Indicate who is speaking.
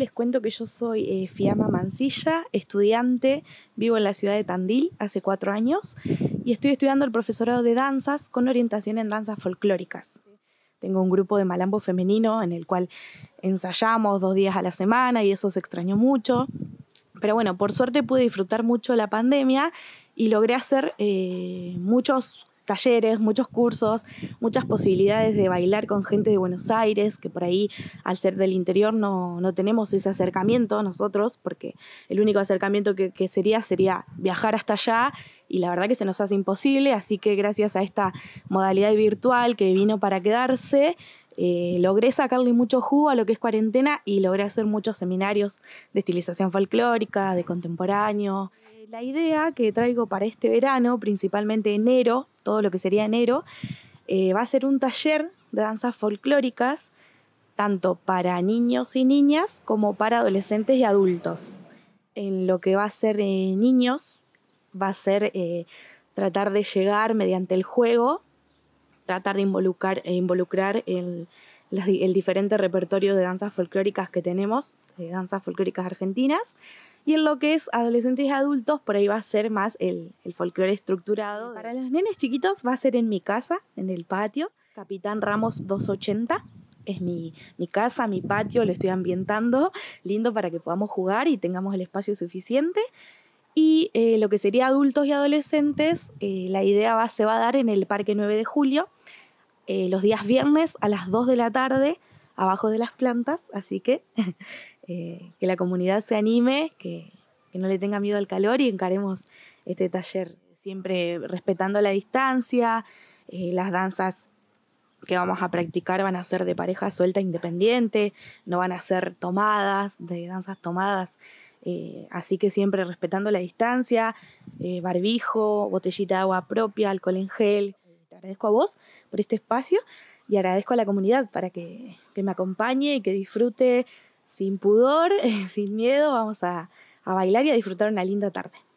Speaker 1: les cuento que yo soy eh, Fiamma Mancilla, estudiante, vivo en la ciudad de Tandil hace cuatro años y estoy estudiando el profesorado de danzas con orientación en danzas folclóricas. Tengo un grupo de malambo femenino en el cual ensayamos dos días a la semana y eso se extrañó mucho. Pero bueno, por suerte pude disfrutar mucho la pandemia y logré hacer eh, muchos talleres, muchos cursos, muchas posibilidades de bailar con gente de Buenos Aires, que por ahí al ser del interior no, tenemos ese acercamiento nosotros, porque el único acercamiento que, sería sería viajar hasta allá y la verdad que se nos hace imposible, así que gracias a esta modalidad virtual que vino para quedarse, eh, logré sacarle mucho jugo a lo que es cuarentena y logré hacer muchos seminarios de estilización folclórica, de contemporáneo. Eh, la idea que traigo para este verano, principalmente enero, todo lo que sería enero, eh, va a ser un taller de danzas folclóricas, tanto para niños y niñas como para adolescentes y adultos. En lo que va a ser eh, niños, va a ser eh, tratar de llegar mediante el juego, tratar de involucrar, involucrar el, el diferente repertorio de danzas folclóricas que tenemos, de danzas folclóricas argentinas. Y en lo que es adolescentes y adultos, por ahí va a ser más el, el folclore estructurado. Para los nenes chiquitos va a ser en mi casa, en el patio, Capitán Ramos 280. Es mi, mi casa, mi patio, lo estoy ambientando, lindo para que podamos jugar y tengamos el espacio suficiente. Y eh, lo que sería adultos y adolescentes, eh, la idea se va a dar en el Parque 9 de Julio, eh, los días viernes a las 2 de la tarde abajo de las plantas, así que eh, que la comunidad se anime, que, no le tenga miedo al calor y encaremos este taller siempre respetando la distancia, eh, las danzas que vamos a practicar van a ser de pareja suelta independiente, no van a ser tomadas, de danzas tomadas. así que siempre respetando la distancia, barbijo, botellita de agua propia, alcohol en gel, agradezco a vos por este espacio y agradezco a la comunidad para que, me acompañe y que disfrute sin pudor, sin miedo. Vamos a, a bailar y a disfrutar una linda tarde.